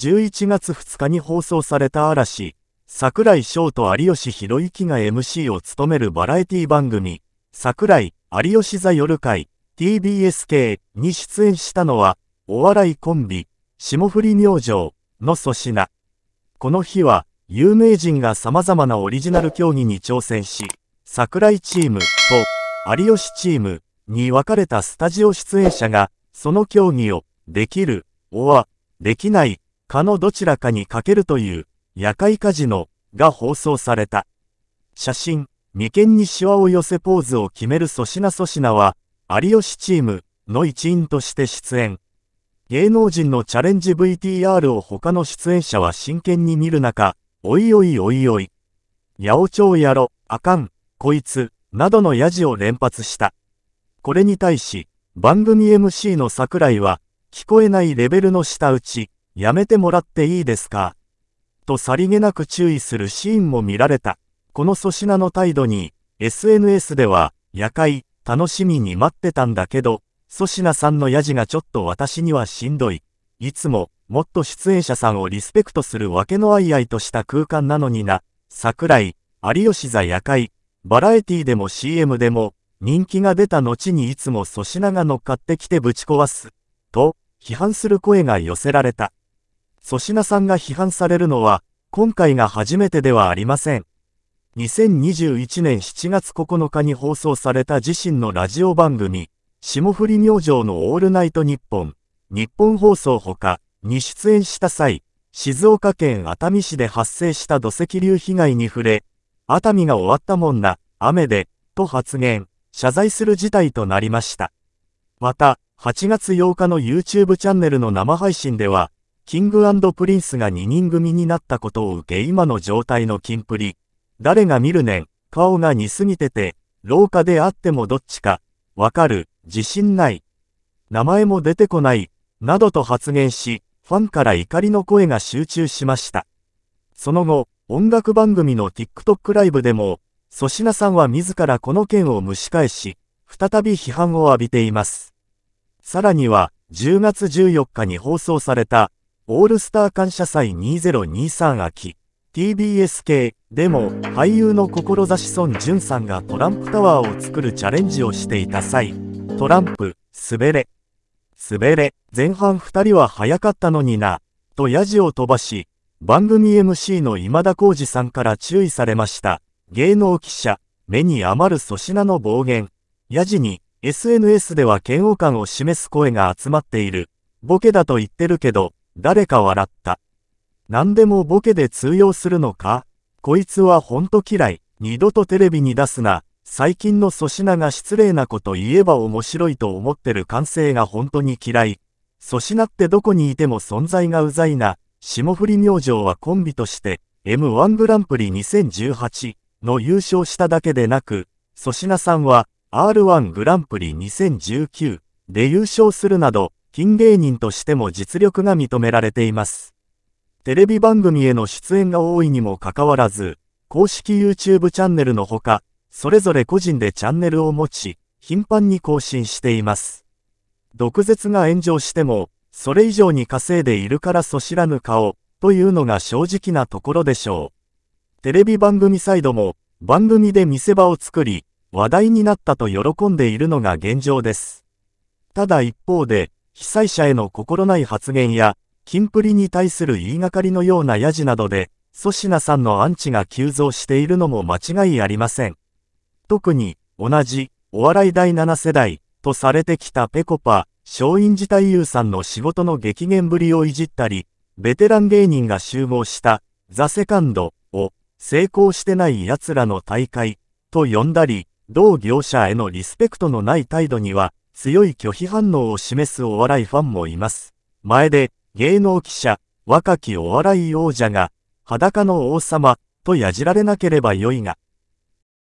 11月2日に放送された嵐、桜井翔と有吉弘行が MC を務めるバラエティ番組、桜井、有吉座夜会、TBS 系に出演したのは、お笑いコンビ、霜降り明星の粗品。この日は、有名人が様々なオリジナル競技に挑戦し、桜井チームと有吉チームに分かれたスタジオ出演者が、その競技を、できる、おは、できない、かのどちらかにかけるという、夜会カジノが放送された。写真、眉間にシワを寄せポーズを決める粗品粗品は、有吉チームの一員として出演。芸能人のチャレンジ VTR を他の出演者は真剣に見る中、おいおいおいおい。八百長やろ、あかん、こいつ、などのヤジを連発した。これに対し、番組 MC の桜井は、聞こえないレベルの下打ち、やめてもらっていいですかとさりげなく注意するシーンも見られた。この粗品の態度に、SNS では、夜会、楽しみに待ってたんだけど、粗品さんのヤジがちょっと私にはしんどい。いつも、もっと出演者さんをリスペクトするわけのあいあいとした空間なのにな、桜井、有吉座夜会、バラエティでも CM でも、人気が出た後にいつも粗品が乗っかってきてぶち壊す、と、批判する声が寄せられた。粗品さんが批判されるのは、今回が初めてではありません。2021年7月9日に放送された自身のラジオ番組、霜降り明星のオールナイト日本、日本放送ほかに出演した際、静岡県熱海市で発生した土石流被害に触れ、熱海が終わったもんな、雨で、と発言、謝罪する事態となりました。また、8月8日の YouTube チャンネルの生配信では、キングプリンスが2人組になったことを受け今の状態のキンプリ。誰が見るねん、顔が似すぎてて、廊下であってもどっちか、わかる、自信ない。名前も出てこない、などと発言し、ファンから怒りの声が集中しました。その後、音楽番組の TikTok ライブでも、粗品さんは自らこの件を蒸し返し、再び批判を浴びています。さらには、10月14日に放送された、オールスター感謝祭2023秋 TBS 系でも俳優の志孫淳さんがトランプタワーを作るチャレンジをしていた際トランプ滑れ滑れ前半2人は早かったのになとヤジを飛ばし番組 MC の今田耕司さんから注意されました芸能記者目に余る粗品の暴言ヤジに SNS では嫌悪感を示す声が集まっているボケだと言ってるけど誰か笑った。何でもボケで通用するのかこいつはほんと嫌い。二度とテレビに出すな。最近の粗品が失礼なこと言えば面白いと思ってる感性が本当に嫌い。粗品ってどこにいても存在がうざいな。霜降り明星はコンビとして M1 グランプリ2018の優勝しただけでなく、粗品さんは R1 グランプリ2019で優勝するなど、金芸人としても実力が認められています。テレビ番組への出演が多いにもかかわらず、公式 YouTube チャンネルのほか、それぞれ個人でチャンネルを持ち、頻繁に更新しています。毒舌が炎上しても、それ以上に稼いでいるからそ知らぬ顔、というのが正直なところでしょう。テレビ番組サイドも、番組で見せ場を作り、話題になったと喜んでいるのが現状です。ただ一方で、被災者への心ない発言や、キンプリに対する言いがかりのようなやじなどで、粗品さんのアンチが急増しているのも間違いありません。特に、同じ、お笑い第7世代、とされてきたぺこぱ、松陰寺太夫さんの仕事の激減ぶりをいじったり、ベテラン芸人が集合した、ザ・セカンドを、成功してない奴らの大会、と呼んだり、同業者へのリスペクトのない態度には、強い拒否反応を示すお笑いファンもいます。前で、芸能記者、若きお笑い王者が、裸の王様、とやじられなければよいが、